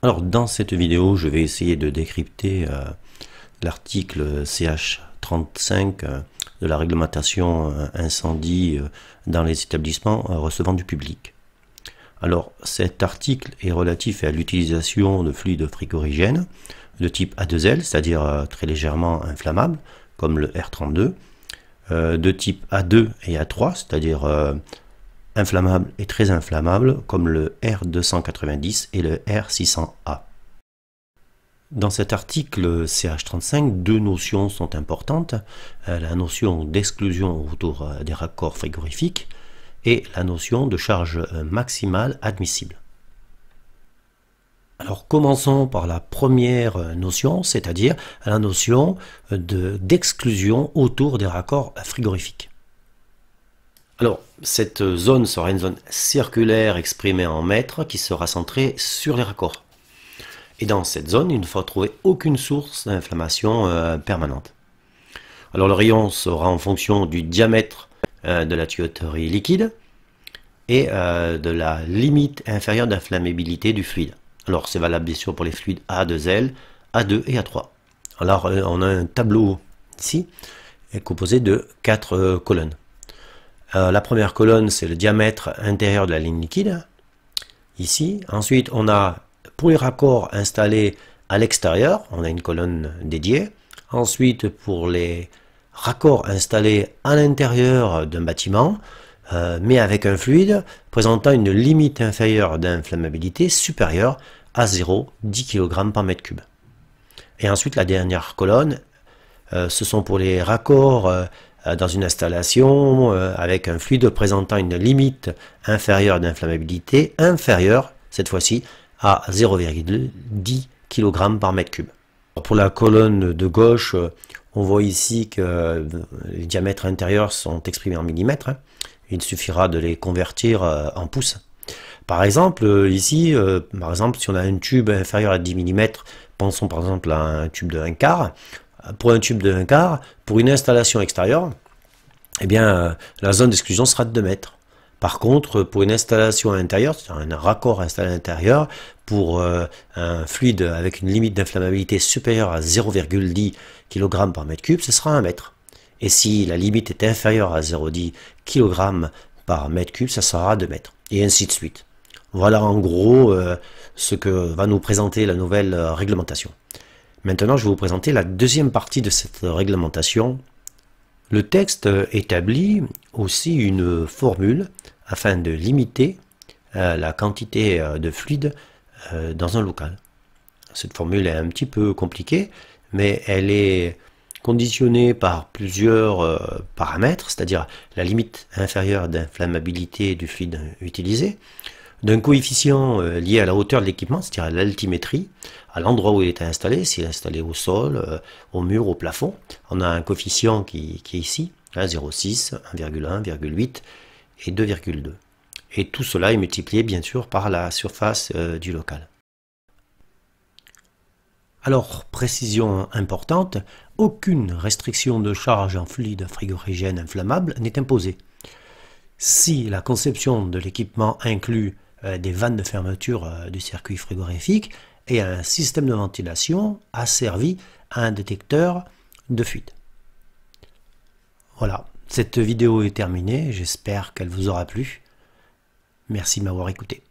Alors dans cette vidéo, je vais essayer de décrypter euh, l'article CH35 euh, de la réglementation euh, incendie dans les établissements recevant du public. Alors cet article est relatif à l'utilisation de fluides frigorigènes de type A2L, c'est-à-dire très légèrement inflammables, comme le R32, de type A2 et A3, c'est-à-dire inflammable et très inflammable, comme le R290 et le R600A. Dans cet article CH35, deux notions sont importantes, euh, la notion d'exclusion autour euh, des raccords frigorifiques et la notion de charge euh, maximale admissible. Alors commençons par la première notion, c'est-à-dire la notion d'exclusion autour des raccords frigorifiques. Alors, cette zone sera une zone circulaire exprimée en mètres qui sera centrée sur les raccords. Et dans cette zone, il ne faut trouver aucune source d'inflammation euh, permanente. Alors le rayon sera en fonction du diamètre euh, de la tuyauterie liquide et euh, de la limite inférieure d'inflammabilité du fluide. Alors c'est valable bien sûr pour les fluides A2L, A2 et A3. Alors on a un tableau ici composé de quatre colonnes. Euh, la première colonne, c'est le diamètre intérieur de la ligne liquide, ici. Ensuite, on a, pour les raccords installés à l'extérieur, on a une colonne dédiée. Ensuite, pour les raccords installés à l'intérieur d'un bâtiment, euh, mais avec un fluide présentant une limite inférieure d'inflammabilité supérieure à 0,10 kg par mètre cube. Et ensuite, la dernière colonne, euh, ce sont pour les raccords euh, dans une installation euh, avec un fluide présentant une limite inférieure d'inflammabilité, inférieure cette fois-ci à 0,10 kg par mètre cube. Pour la colonne de gauche, euh, on voit ici que les diamètres intérieurs sont exprimés en millimètres. Il suffira de les convertir en pouces. Par exemple, ici, par exemple, si on a un tube inférieur à 10 mm, pensons par exemple à un tube de 1 quart, pour un tube de 1 quart, pour une installation extérieure, eh bien, euh, la zone d'exclusion sera de 2 mètres. Par contre, pour une installation à c'est-à-dire un raccord installé à l'intérieur, pour euh, un fluide avec une limite d'inflammabilité supérieure à 0,10 kg par mètre cube, ce sera 1 mètre. Et si la limite est inférieure à 0,10 kg par mètre cube, ça sera 2 mètres. Et ainsi de suite. Voilà en gros euh, ce que va nous présenter la nouvelle réglementation. Maintenant, je vais vous présenter la deuxième partie de cette réglementation. Le texte établit aussi une formule afin de limiter euh, la quantité euh, de fluide euh, dans un local. Cette formule est un petit peu compliquée, mais elle est conditionnée par plusieurs paramètres, c'est-à-dire la limite inférieure d'inflammabilité du fluide utilisé, d'un coefficient euh, lié à la hauteur de l'équipement, c'est-à-dire à, l'altimétrie, à l'endroit où il est installé, s'il est installé au sol, euh, au mur, au plafond. On a un coefficient qui, est ici, 1.06, 0,6, 1,1, 1,8 et 2,2. Et tout cela est multiplié bien sûr par la surface euh, du local. Alors, précision importante, aucune restriction de charge en fluide frigorigène inflammable n'est imposée. Si la conception de l'équipement inclut euh, des vannes de fermeture euh, du circuit frigorifique et un système de ventilation asservi à un détecteur de fuite. Voilà, cette vidéo est terminée, j'espère qu'elle vous aura plu. Merci de m'avoir écouté.